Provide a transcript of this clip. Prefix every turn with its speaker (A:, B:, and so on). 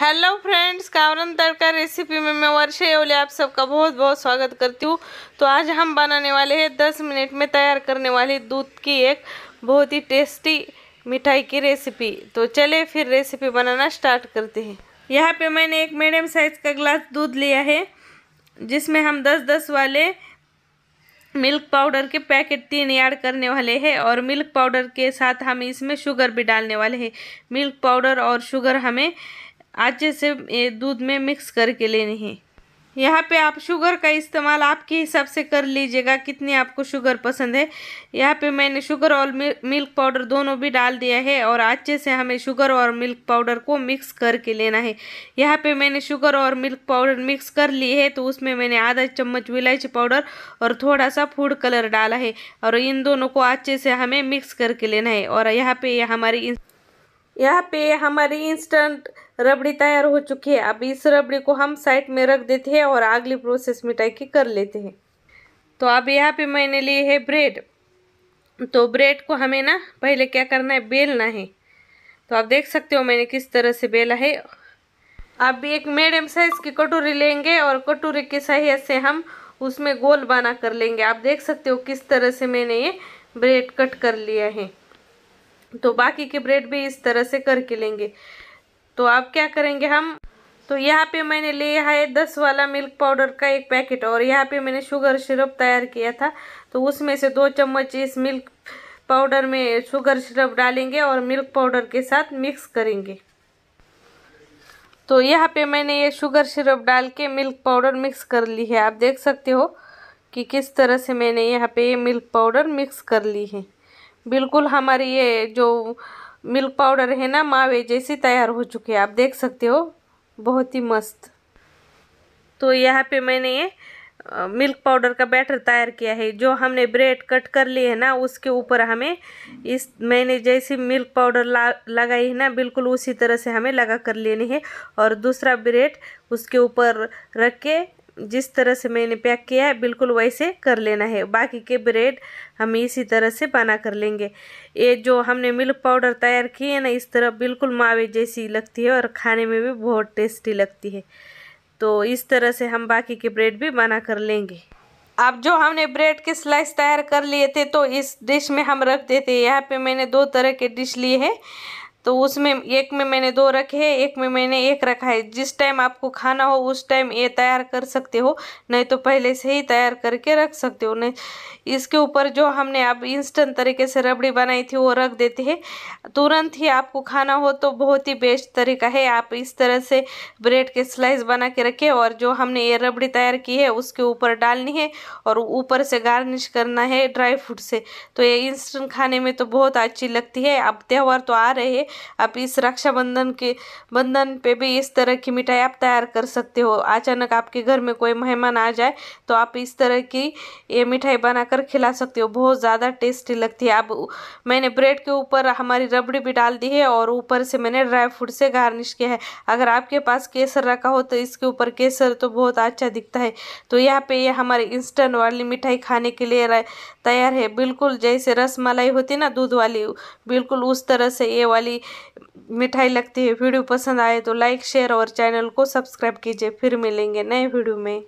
A: hello friends कावरन तड़का recipe में मैं वर्षे ओले आप सबका बहुत बहुत स्वागत करती हूँ तो आज हम बनाने वाले हैं दस मिनट में तैयार करने वाली दूध की एक बहुत ही टेस्टी मिठाई की रेसिपी तो चले फिर रेसिपी बनाना स्टार्ट करते हैं यहाँ पे मैंने एक मीडियम साइज़ का ग्लास दूध लिया है जिसमें हम दस दस वाले मिल्क पाउडर के पैकेट तीन ऐड करने वाले हैं और मिल्क पाउडर के साथ हम इसमें शुगर भी डालने वाले हैं मिल्क पाउडर और शुगर हमें अच्छे से दूध में मिक्स करके लेने हैं यहाँ पे आप शुगर का इस्तेमाल आपके हिसाब से कर लीजिएगा कितनी आपको शुगर पसंद है यहाँ पे मैंने शुगर और मिल्क पाउडर दोनों भी डाल दिया है और अच्छे से हमें शुगर और मिल्क पाउडर को मिक्स करके लेना है यहाँ पे मैंने शुगर और मिल्क पाउडर मिक्स कर ली है तो उसमें मैंने आधा चम्मच इलायची पाउडर और थोड़ा सा फूड कलर डाला है और इन दोनों को अच्छे से हमें मिक्स करके लेना है और यहाँ पर हमारी यहाँ पे हमारी इंस्टेंट रबड़ी तैयार हो चुकी है अब इस रबड़ी को हम साइड में रख देते हैं और अगली प्रोसेस मिठाई की कर लेते हैं तो अब यहाँ पे मैंने लिए है ब्रेड तो ब्रेड को हमें ना पहले क्या करना है बेलना है तो आप देख सकते हो मैंने किस तरह से बेला है अब एक मीडियम साइज़ की कटोरी लेंगे और कटोरी की सही से हम उसमें गोल बना कर लेंगे आप देख सकते हो किस तरह से मैंने ये ब्रेड कट कर लिया है तो बाकी के ब्रेड भी इस तरह से करके लेंगे तो अब क्या करेंगे हम तो यहाँ पे मैंने लिया है दस वाला मिल्क पाउडर का एक पैकेट और यहाँ पे मैंने शुगर सिरप तैयार किया था तो उसमें से दो चम्मच इस मिल्क पाउडर में शुगर सिरप डालेंगे और मिल्क पाउडर के साथ मिक्स करेंगे तो यहाँ पे मैंने ये शुगर सिरप डाल के मिल्क पाउडर मिक्स कर ली है आप देख सकते हो कि किस तरह से मैंने यहाँ पे ये मिल्क पाउडर मिक्स कर ली है बिल्कुल हमारी ये जो मिल्क पाउडर है ना मावे जैसे तैयार हो चुके हैं आप देख सकते हो बहुत ही मस्त तो यहाँ पे मैंने ये मिल्क पाउडर का बैटर तैयार किया है जो हमने ब्रेड कट कर लिए है ना उसके ऊपर हमें इस मैंने जैसे मिल्क पाउडर ला लगाई है ना बिल्कुल उसी तरह से हमें लगा कर लेनी है और दूसरा ब्रेड उसके ऊपर रख के जिस तरह से मैंने पैक किया है बिल्कुल वैसे कर लेना है बाकी के ब्रेड हम इसी तरह से बना कर लेंगे ये जो हमने मिल्क पाउडर तैयार किए ना इस तरह बिल्कुल मावे जैसी लगती है और खाने में भी बहुत टेस्टी लगती है तो इस तरह से हम बाकी के ब्रेड भी बना कर लेंगे अब जो हमने ब्रेड के स्लाइस तैयार कर लिए थे तो इस डिश में हम रख देते हैं यहाँ पे मैंने दो तरह के डिश लिए हैं तो उसमें एक में मैंने दो रखे हैं एक में मैंने एक रखा है जिस टाइम आपको खाना हो उस टाइम ये तैयार कर सकते हो नहीं तो पहले से ही तैयार करके रख सकते हो नहीं इसके ऊपर जो हमने अब इंस्टेंट तरीके से रबड़ी बनाई थी वो रख देते हैं तुरंत ही आपको खाना हो तो बहुत ही बेस्ट तरीका है आप इस तरह से ब्रेड के स्लाइस बना के रखें और जो हमने ये रबड़ी तैयार की है उसके ऊपर डालनी है और ऊपर से गार्निश करना है ड्राई फ्रूट से तो ये इंस्टेंट खाने में तो बहुत अच्छी लगती है अब त्यौहार तो आ रहे हैं आप इस रक्षाबंधन के बंधन पे भी इस तरह की मिठाई आप तैयार कर सकते हो अचानक आपके घर में कोई मेहमान आ जाए तो आप इस तरह की ये मिठाई बनाकर खिला सकते हो बहुत ज़्यादा टेस्टी लगती है अब मैंने ब्रेड के ऊपर हमारी रबड़ी भी डाल दी है और ऊपर से मैंने ड्राई फ्रूट से गार्निश किया है अगर आपके पास केसर रखा हो तो इसके ऊपर केसर तो बहुत अच्छा दिखता है तो यहाँ पे ये हमारी इंस्टेंट वाली मिठाई खाने के लिए तैयार है बिल्कुल जैसे रस मलाई होती ना दूध वाली बिल्कुल उस तरह से ये वाली मिठाई लगती है वीडियो पसंद आए तो लाइक शेयर और चैनल को सब्सक्राइब कीजिए फिर मिलेंगे नए वीडियो में